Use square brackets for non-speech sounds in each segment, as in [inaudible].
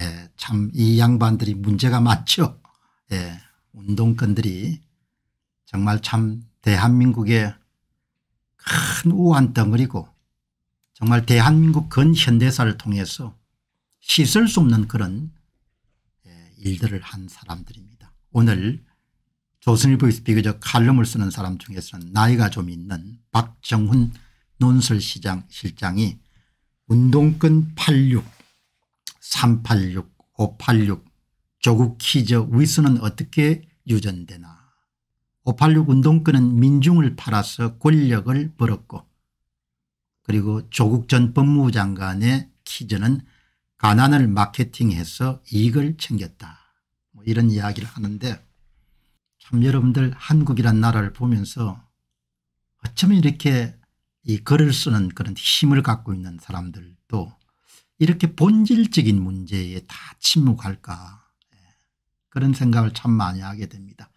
예, 참 이 양반들이 문제가 많죠. 예, 운동권들이 정말 참 대한민국의 큰 우한 덩어리고 정말 대한민국 근현대사를 통해서 씻을 수 없는 그런 예, 일들을 한 사람들입니다. 오늘 조선일보에 비교적 칼럼을 쓰는 사람 중에서는 나이가 좀 있는 박정훈 논설시장 실장이 운동권 86 386, 586 조국 키저 위수는 어떻게 유전되나 586 운동권은 민중을 팔아서 권력을 벌었고 그리고 조국 전 법무부 장관의 키저는 가난을 마케팅해서 이익을 챙겼다 뭐 이런 이야기를 하는데 참 여러분들 한국이란 나라를 보면서 어쩌면 이렇게 이 글을 쓰는 그런 힘을 갖고 있는 사람들도 이렇게 본질적인 문제에 다 침묵할까 예. 그런 생각을 참 많이 하게 됩니다.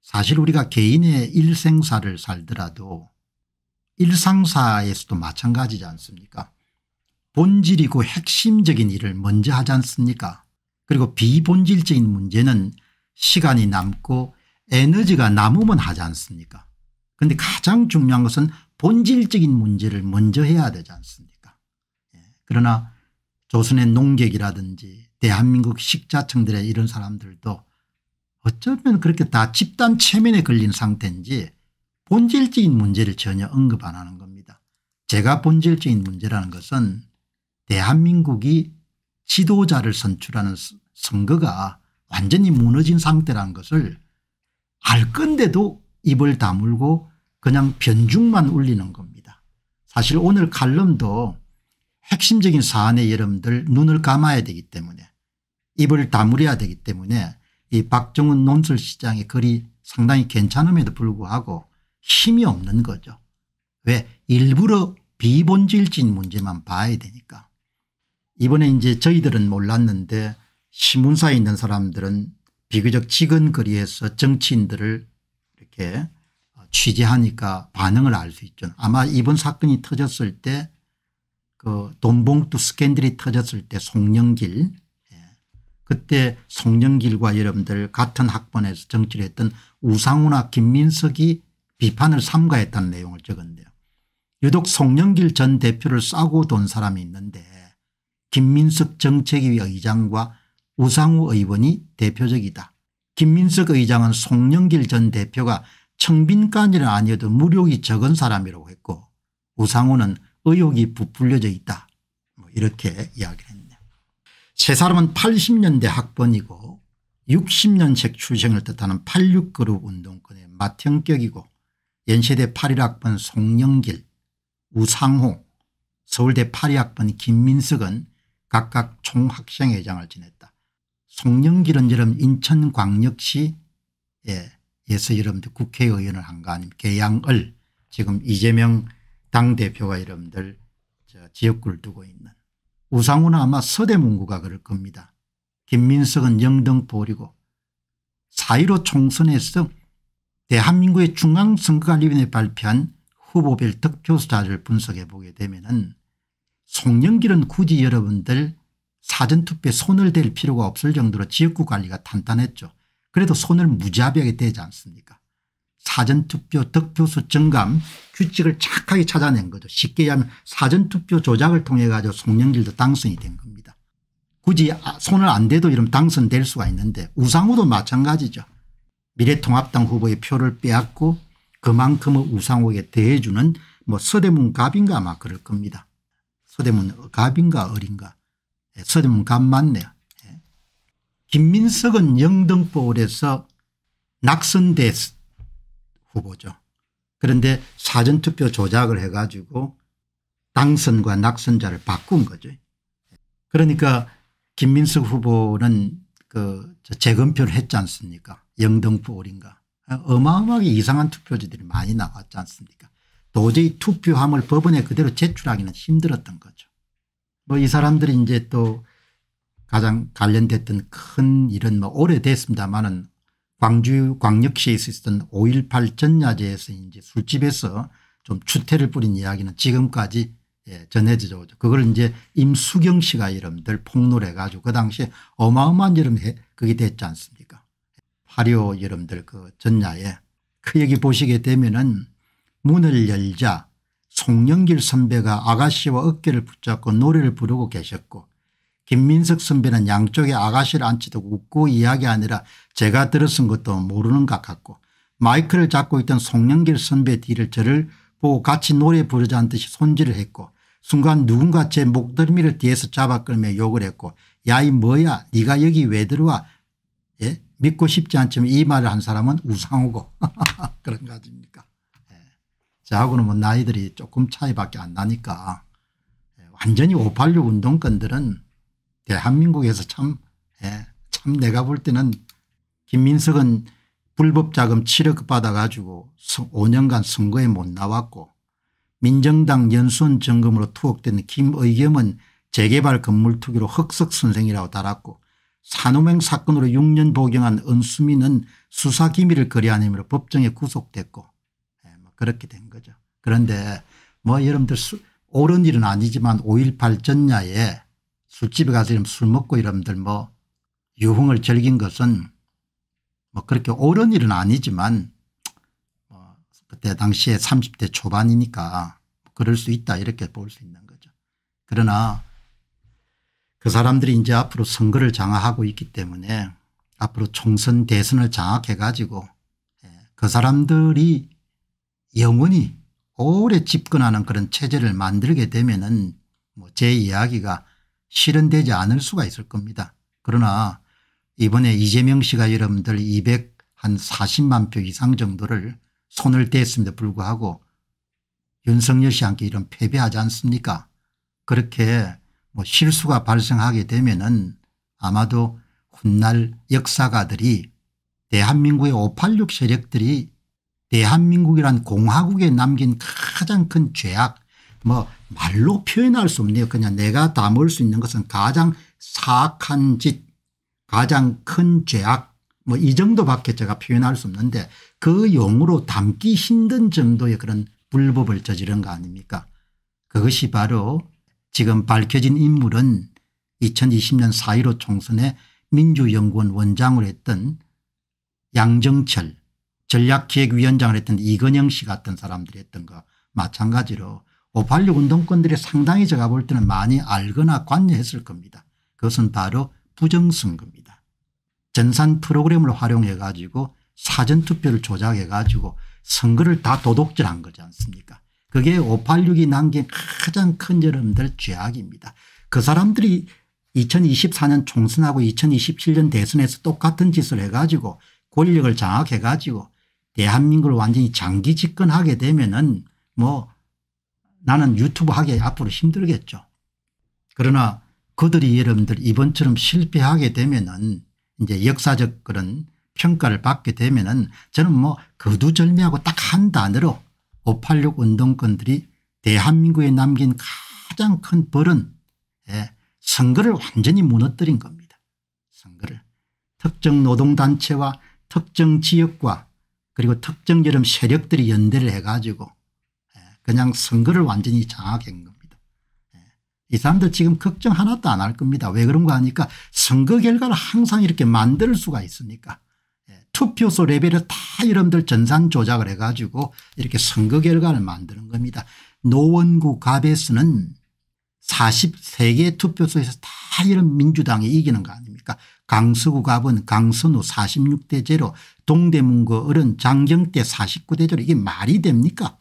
사실 우리가 개인의 일생사를 살더라도 일상사에서도 마찬가지지 않습니까 본질이고 핵심적인 일을 먼저 하지 않습니까 그리고 비본질적인 문제는 시간이 남고 에너지가 남으면 하지 않습니까 그런데 가장 중요한 것은 본질적인 문제를 먼저 해야 되지 않습니까 예. 그러나 조선의 농객이라든지 대한민국 식자청들의 이런 사람들도 어쩌면 그렇게 다 집단 체면에 걸린 상태인지 본질적인 문제를 전혀 언급 안 하는 겁니다. 제가 본질적인 문제라는 것은 대한민국이 지도자를 선출하는 선거가 완전히 무너진 상태라는 것을 알 건데도 입을 다물고 그냥 변죽만 울리는 겁니다. 사실 오늘 칼럼도 핵심적인 사안에 여러분들 눈을 감아야 되기 때문에 입을 다물어야 되기 때문에 이 박정은 논술시장의 글이 상당히 괜찮음에도 불구하고 힘이 없는 거죠. 왜 일부러 비본질적인 문제만 봐야 되니까. 이번에 이제 저희들은 몰랐는데 신문사에 있는 사람들은 비교적 직은 거리에서 정치인들을 이렇게 취재하니까 반응을 알 수 있죠. 아마 이번 사건이 터졌을 때그 돈봉투 스캔들이 터졌을 때 송영길 예. 그때 송영길과 여러분들 같은 학번에서 정치를 했던 우상우나 김민석이 비판을 삼가했다는 내용을 적었는데요 유독 송영길 전 대표를 싸고 돈 사람이 있는데 김민석 정책위 의장과 우상우 의원이 대표적이다. 김민석 의장은 송영길 전 대표가 청빈까지는 아니어도 무력이 적은 사람이라고 했고 우상우는 의혹이 부풀려져 있다. 뭐 이렇게 이야기를 했네요. 세 사람은 80년대 학번이고 60년책 출생을 뜻하는 86그룹 운동권의 맏형격이고 연세대 81학번 송영길 우상호 서울대 82학번 김민석은 각각 총학생회장을 지냈다. 송영길은 여름 인천광역시 에서 여러분들 국회의원을 한거 아닙니까 개양을 지금 이재명 당대표가 여러분들 저 지역구를 두고 있는 우상우는 아마 서대문구가 그럴 겁니다. 김민석은 영등포리고 4.15 총선에서 대한민국의 중앙선거관리위원회 발표한 후보별 득표수자를 분석해 보게 되면 은 송영길은 굳이 여러분들 사전투표에 손을 댈 필요가 없을 정도로 지역구 관리가 탄탄했죠. 그래도 손을 무자비하게 대지 않습니까 사전투표 득표수 증감 규칙을 착하게 찾아낸 거죠. 쉽게 얘기하면 사전투표 조작을 통해 가지고 송영길도 당선이 된 겁니다. 굳이 아, 손을 안 대도 이러면 당선될 수가 있는데 우상호도 마찬가지죠. 미래통합당 후보의 표를 빼앗고 그만큼의 우상호에게 대해주는 뭐 서대문 갑인가 아마 그럴 겁니다. 서대문 갑인가 어린가 예, 서대문 갑 맞네요. 예. 김민석은 영등포울에서 낙선됐 습니다 후보죠. 그런데 사전투표 조작을 해 가지고 당선과 낙선자를 바꾼 거죠. 그러니까 김민석 후보는 그 재검표를 했지 않습니까 영등포 올인가 어마어마하게 이상한 투표지들이 많이 나왔지 않습니까 도저히 투표함을 법원에 그대로 제출하기는 힘들었던 거죠. 뭐 이 사람들이 이제 또 가장 관련됐던 큰 일은 뭐 오래됐습니다만은 광주 광역시에 있었던 5.18 전야제에서 이제 술집에서 좀 추태를 뿌린 이야기는 지금까지 예, 전해지죠. 그걸 이제 임수경 씨가 이름들 폭로를 해가지고 그 당시에 어마어마한 이름 그게 됐지 않습니까 화려 이름들 그 전야에 그 얘기 보시게 되면은 문을 열자 송영길 선배가 아가씨와 어깨를 붙잡고 노래를 부르고 계셨고 김민석 선배는 양쪽에 아가씨를 앉히듯 웃고 이야기하느라 제가 들었은 것도 모르는 것 같고 마이크를 잡고 있던 송영길 선배 뒤를 저를 보고 같이 노래 부르자는 듯이 손질을 했고 순간 누군가 제 목덜미를 뒤에서 잡아 끌며 욕을 했고 야 이 뭐야 네가 여기 왜 들어와 예? 믿고 싶지 않지만 이 말을 한 사람은 우상호고 [laughs] 그런 거 아닙니까 예. 저하고는 뭐 나이들이 조금 차이밖에 안 나니까 예, 완전히 586 운동권들은 대한민국에서 참, 예, 참 내가 볼 때는 김민석은 불법 자금 7억 받아가지고 5년간 선거에 못 나왔고 민정당 연수원 점검으로 투옥된 김의겸은 재개발 건물 투기로 흑석 선생이라고 달았고 산호맹 사건으로 6년 복용한 은수민은 수사 기밀을 거래하느 법정에 구속됐고 예, 뭐 그렇게 된 거죠. 그런데 뭐 여러분들 옳은 일은 아니지만 5.18 전야에 술집에 가서 이런 술 먹고 이러면들 뭐 유흥을 즐긴 것은 뭐 그렇게 옳은 일은 아니지만 뭐 그때 당시에 30대 초반이니까 뭐 그럴 수 있다 이렇게 볼 수 있는 거죠. 그러나 그 사람들이 이제 앞으로 선거를 장악하고 있기 때문에 앞으로 총선 대선을 장악해 가지고 예, 그 사람들이 영원히 오래 집권하는 그런 체제를 만들게 되면은 뭐 제 이야기가 실현되지 않을 수가 있을 겁니다. 그러나 이번에 이재명 씨가 여러분들 240만 표 이상 정도를 손을 뗐음에도 불구하고 윤석열 씨와 함께 이런 패배하지 않습니까 그렇게 뭐 실수가 발생하게 되면 은 아마도 훗날 역사가들이 대한민국의 586 세력들이 대한민국이란 공화국에 남긴 가장 큰 죄악 뭐 말로 표현할 수 없네요. 그냥 내가 담을 수 있는 것은 가장 사악한 짓 가장 큰 죄악 뭐 이 정도밖에 제가 표현할 수 없는데 그용으로 담기 힘든 정도의 그런 불법을 저지른 거 아닙니까 그것이 바로 지금 밝혀진 인물은 2020년 4.15 총선에 민주연구원 원장을 했던 양정철 전략기획위원장을 했던 이건영 씨 같은 사람들이 했던 거 마찬가지로 586 뭐 운동권들이 상당히 제가 볼 때는 많이 알거나 관여했을 겁니다. 그것은 바로 부정선거입니다. 전산 프로그램을 활용해 가지고 사전투표를 조작해 가지고 선거를 다 도둑질한 거지 않습니까 그게 586이 남긴 가장 큰 여러분들 죄악입니다. 그 사람들이 2024년 총선하고 2027년 대선에서 똑같은 짓을 해가지고 권력을 장악해가지고 대한민국을 완전히 장기 집권하게 되면은 뭐 나는 유튜브 하기 앞으로 힘들겠죠. 그러나 그들이 여러분들 이번처럼 실패하게 되면은 이제 역사적 그런 평가를 받게 되면은 저는 뭐 거두절미하고 딱 한 단어로 586 운동권들이 대한민국에 남긴 가장 큰 벌은 예, 선거를 완전히 무너뜨린 겁니다. 선거를 특정 노동단체와 특정 지역과 그리고 특정 여름 세력들이 연대를 해가지고 그냥 선거를 완전히 장악한 겁니다. 예. 이 사람들 지금 걱정 하나도 안 할 겁니다. 왜 그런가 하니까 선거 결과를 항상 이렇게 만들 수가 있으니까 예. 투표소 레벨을 다 여러분들 전산 조작을 해가지고 이렇게 선거 결과를 만드는 겁니다. 노원구 가베스는 43개 투표소에서 다 이런 민주당이 이기는 거 아닙니까 강서구 갑은 강선우 46대 제 동대문구 을은 장경대 49대 제 이게 말이 됩니까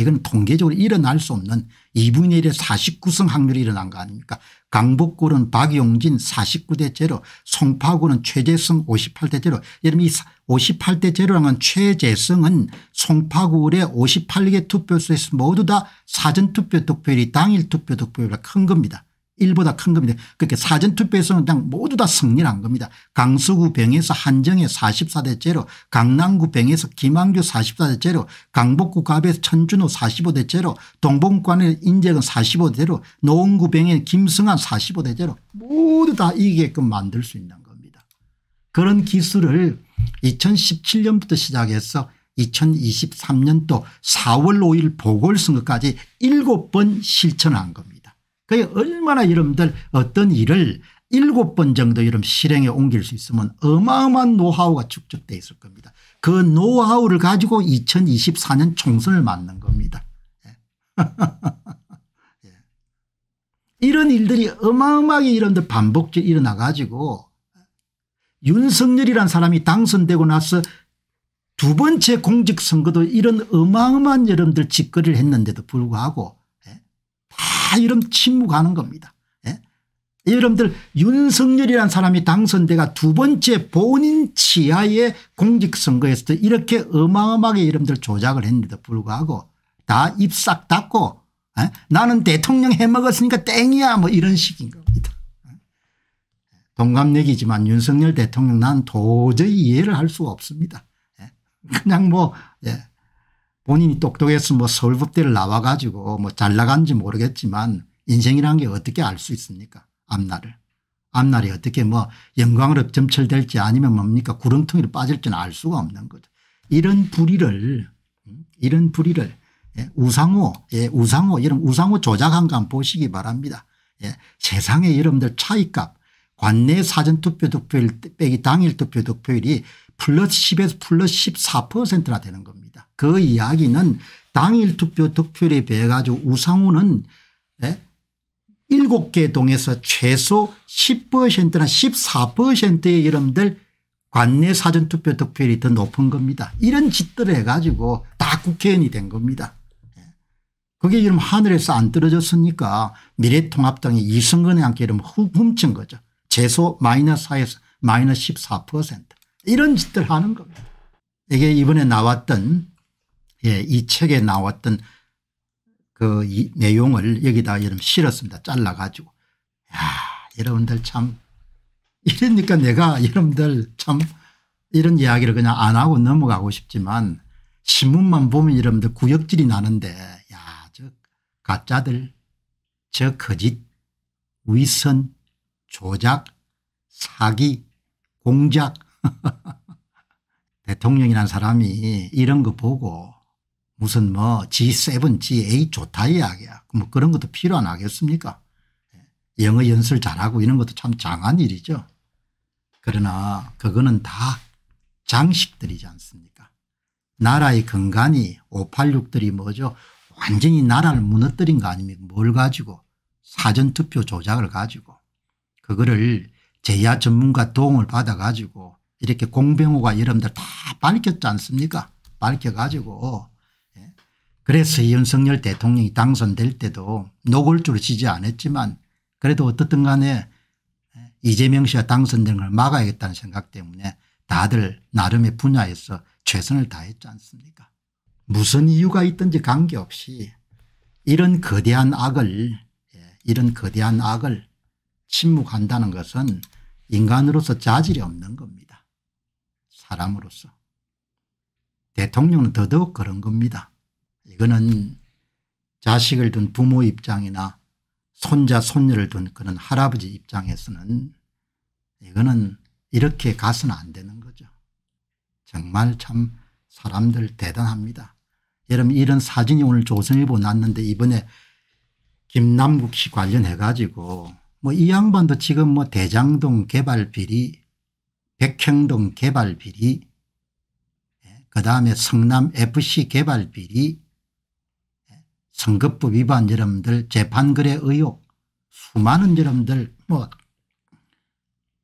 이건 통계적으로 일어날 수 없는 2분의 1의 49승 확률이 일어난 거 아닙니까 강북구는 박용진 49대 제로 송파구는 최재성 58대 제로 여러분 이 58대 제로랑은 최재성은 송파구의 58개 투표소에서 모두 다 사전투표 득표율이 당일 투표 득표율보다 큰 겁니다. 1보다큰 겁니다. 그렇게 사전투표에서는 그냥 모두 다 승리한 겁니다. 강서구 병에서 한정에 44대 제로 강남구 병에서 김항규 44대 제로 강북구 갑에서 천준호 45대 제로 동봉관의 인재근 45대 로 노원구 병에 김승환 45대 제로 모두 다 이기게끔 만들 수 있는 겁니다. 그런 기술을 2017년부터 시작해서 2023년도 4월 5일 보궐선거까지 7번 실천한 겁니다. 그게 얼마나 여러분들 어떤 일을 일곱 번 정도 이런 실행에 옮길 수 있으면 어마어마한 노하우가 축적돼 있을 겁니다. 그 노하우를 가지고 2024년 총선을 맞는 겁니다. 예. [laughs] 예. 이런 일들이 어마어마하게 이런들 반복적 일어나 가지고 윤석열이란 사람이 당선되고 나서 두 번째 공직선거도 이런 어마어마한 여러분들 짓거리를 했는데도 불구하고 이런 침묵하는 겁니다. 예? 여러분들 윤석열이란 사람이 당선돼가 두 번째 본인 치하의 공직선거에서도 이렇게 어마어마하게 여러분들 조작을 했는데도 불구하고 다 입싹 닫고 예? 나는 대통령 해먹었으니까 땡이야 뭐 이런 식인 겁니다. 예? 동갑내기지만 윤석열 대통령 난 도저히 이해를 할 수가 없습니다. 예? 그냥 뭐 예. 본인이 똑똑해서 뭐 서울법대를 나와 가지고 뭐 잘 나간지 모르겠지만 인생이란 게 어떻게 알 수 있습니까 앞날을. 앞날이 어떻게 뭐 영광으로 점철될지 아니면 뭡니까 구름통이로 빠질지는 알 수가 없는 거죠. 이런 불의를 음? 이런 불의를 예, 우상호 예, 우상호 여러분 우상호 조작한 거 보시기 바랍니다. 예, 세상에 여러분들 차이값 관내 사전투표 득표일 빼기 당일 투표 득표율이 플러스 10에서 플러스 14%나 되는 겁니다. 그 이야기는 당일 투표 득표율에 비해 가지고 우상우는 네? 예? 7개 동에서 최소 10%나 14%의 이름들 관내 사전투표 득표율이 더 높은 겁니다. 이런 짓들을 해가지고 다 국회의원이 된 겁니다. 예. 그게 이름 하늘에서 안 떨어졌으니까 미래통합당이 이승근의 함께 이름 훔친 거죠. 최소 마이너스 4에서 마이너스 14%. 이런 짓들 하는 겁니다. 이게 이번에 나왔던 예, 이 책에 나왔던 그 내용을 여기다 여러분 실었습니다. 잘라가지고. 야, 여러분들 참 이러니까 내가 여러분들 참 이런 이야기를 그냥 안 하고 넘어가고 싶지만 신문만 보면 여러분들 구역질이 나는데 야, 저 가짜들 저 거짓 위선 조작 사기 공작 [laughs] 대통령이란 사람이 이런 거 보고 무슨 뭐 G7, G8 좋다 이야기야. 뭐 그런 것도 필요 안 하겠습니까? 예. 영어 연설 잘하고 이런 것도 참 장한 일이죠. 그러나 그거는 다 장식들이지 않습니까? 나라의 근간이 586들이 뭐죠? 완전히 나라를 무너뜨린 거 아닙니까? 뭘 가지고 사전투표 조작을 가지고 그거를 제야 전문가 도움을 받아 가지고 이렇게 공병호가 여러분들 다 밝혔지 않습니까 밝혀가지고 예. 그래서 윤석열 대통령이 당선될 때도 노골적으로 지지 안 했지만 그래도 어떻든 간에 예, 이재명 씨가 당선된 걸 막아야겠다는 생각 때문에 다들 나름의 분야에서 최선을 다했지 않습니까 무슨 이유가 있든지 관계없이 이런 거대한 악을 예, 이런 거대한 악을 침묵한다는 것은 인간으로서 자질이 없는 겁니다. 사람으로서. 대통령은 더더욱 그런 겁니다. 이거는 자식을 둔 부모 입장이나 손자 손녀를 둔 그런 할아버지 입장에서는 이거는 이렇게 가서는 안 되는 거죠. 정말 참 사람들 대단합니다. 여러분 이런 사진이 오늘 조선일보 났는데 이번에 김남국 씨 관련해 가지고 뭐 이 양반도 지금 뭐 대장동 개발 비리 백행동 개발비리 예, 그다음에 성남 fc 개발비리 선거법 예, 위반 여러분들 재판글래 의혹 수많은 여러분들 뭐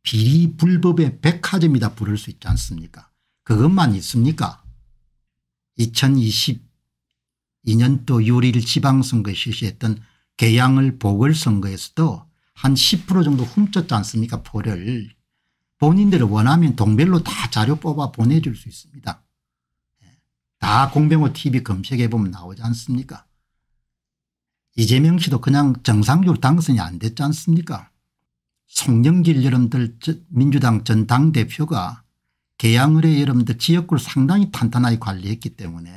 비리 불법의 백화점이다 부를 수 있지 않습니까 그것만 있습니까 2022년도 6일 지방선거에 실시했던 개양을 보궐선거에서도 한 10% 정도 훔쳤지 않습니까 포를 본인들이 원하면 동별로 다 자료 뽑아 보내줄 수 있습니다. 예. 다 공병호 TV 검색해 보면 나오지 않습니까? 이재명 씨도 그냥 정상적으로 당선이 안 됐지 않습니까? 송영길 여러분들 민주당 전 당대표가 개항을의 여러분들 지역구를 상당히 탄탄하게 관리했기 때문에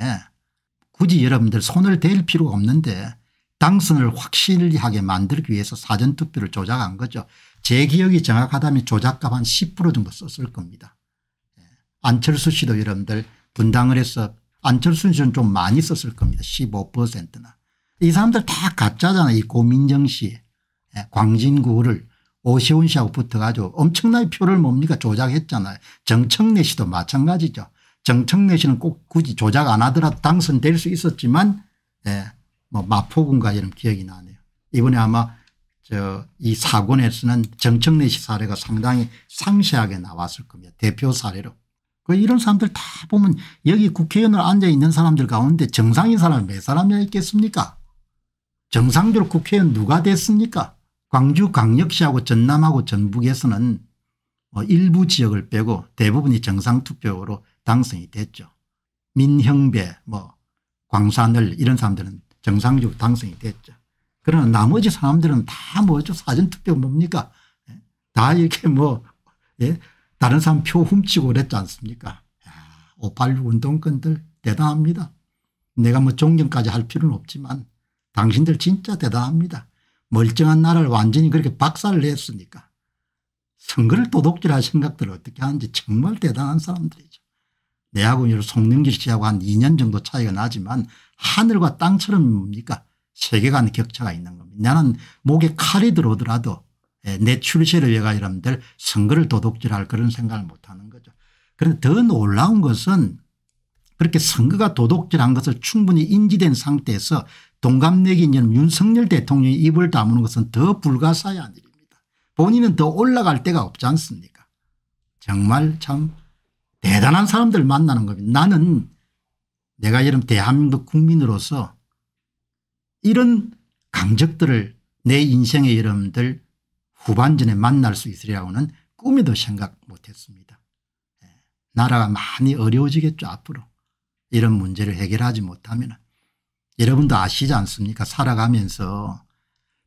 굳이 여러분들 손을 댈 필요가 없는데 당선을 확실하게 만들기 위해서 사전투표를 조작한 거죠. 제 기억이 정확하다면 조작값 한 10% 정도 썼을 겁니다. 예. 안철수 씨도 여러분들 분당을 해서 안철수 씨는 좀 많이 썼을 겁니다. 15%나. 이 사람들 다 가짜잖아. 이 고민정 씨 예, 광진구를 오시훈 씨하고 붙어가지고 엄청나게 표를 뭡니까 조작했잖아요. 정청래 씨도 마찬가지죠. 정청래 씨는 꼭 굳이 조작 안 하더라도 당선될 수 있었지만 예, 뭐 마포군가 이런 기억이 나네요. 이번에 아마 저이 사건에서는 정청래시 사례가 상당히 상세하게 나왔을 겁니다. 대표 사례로. 그 이런 사람들 다 보면 여기 국회의원으로 앉아 있는 사람들 가운데 정상인 사람몇 사람이나 있겠습니까? 정상적으로 국회의원 누가 됐습니까? 광주 광역시하고 전남하고 전북에서는 뭐 일부 지역을 빼고 대부분이 정상투표로 당선이 됐죠. 민형배 뭐 광산을 이런 사람들은 정상적으로 당선이 됐죠. 그러나 나머지 사람들은 다 뭐죠 사전특별 뭡니까 예? 다 이렇게 뭐 예? 다른 사람 표 훔치고 그랬지 않습니까 586 운동권들 대단합니다 내가 뭐 존경까지 할 필요는 없지만 당신들 진짜 대단합니다 멀쩡한 나라를 완전히 그렇게 박살을 냈으니까 선거를 도둑질할 생각들을 어떻게 하는지 정말 대단한 사람들이죠. 내하고 송영길 씨하고 한 2년 정도 차이가 나지만 하늘과 땅처럼 뭡니까 세계관 격차가 있는 겁니다. 나는 목에 칼이 들어오더라도 예, 내 출세를 위해 여러분들 선거를 도둑질할 그런 생각을 못하는 거죠. 그런데 더 놀라운 것은 그렇게 선거가 도둑질한 것을 충분히 인지된 상태에서 동갑내기인 윤석열 대통령이 입을 다무는 것은 더 불가사의한 일입니다. 본인은 더 올라갈 데가 없지 않습니까 정말 참 대단한 사람들 만나는 겁니다. 나는 내가 여러분 대한민국 국민으로서 이런 강적들을 내 인생의 여러분들 후반전에 만날 수 있으리라고는 꿈에도 생각 못했습니다. 예, 나라가 많이 어려워지겠죠 앞으로 이런 문제를 해결하지 못하면 여러분도 아시지 않습니까 살아가면서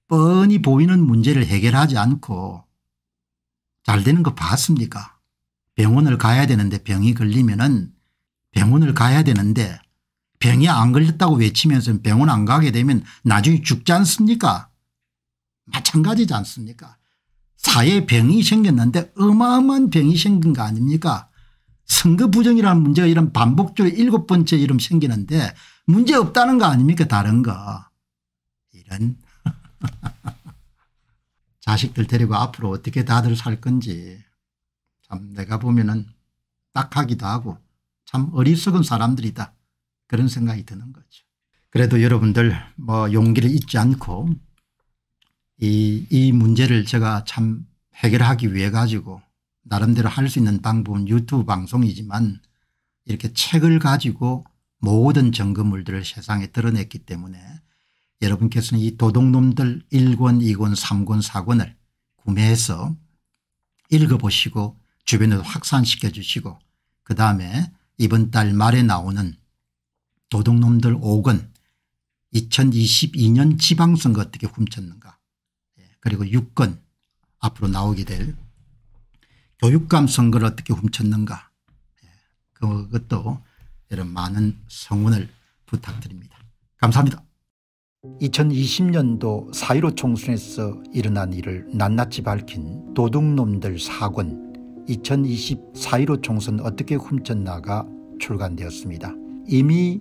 뻔히 보이는 문제를 해결하지 않고 잘 되는 거 봤습니까 병원을 가야 되는데 병이 걸리면 은 병원을 가야 되는데 병이 안 걸렸다고 외치면서 병원 안 가게 되면 나중에 죽지 않습니까 마찬가지지 않습니까 사회에 병이 생겼는데 어마어마한 병이 생긴 거 아닙니까 선거 부정이라는 문제가 이런 반복적으로 일곱 번째 이름 생기는데 문제 없다는 거 아닙니까 다른 거 이런 [laughs] 자식들 데리고 앞으로 어떻게 다들 살 건지 참 내가 보면은 딱하기도 하고 참 어리석은 사람들이다. 그런 생각이 드는 거죠. 그래도 여러분들 뭐 용기를 잊지 않고 이, 이 문제를 제가 참 해결하기 위해 가지고 나름대로 할 수 있는 방법은 유튜브 방송이지만 이렇게 책을 가지고 모든 정거물들을 세상에 드러냈기 때문에 여러분께서는 이 도둑놈들 1권 2권 3권 4권을 구매해서 읽어보시고 주변에 확산시켜 주시고 그 다음에 이번 달 말에 나오는 도둑놈들 5건 2022년 지방선거 어떻게 훔쳤는가 예, 그리고 6건 앞으로 나오게 될 교육감 선거를 어떻게 훔쳤는가 예, 그것도 여러 많은 성원을 부탁드립니다. 감사합니다. 2020년도 4.15 총선에서 일어난 일을 낱낱이 밝힌 도둑놈들 4권 2020 4.15 총선 어떻게 훔쳤나가 출간되었습니다. 이미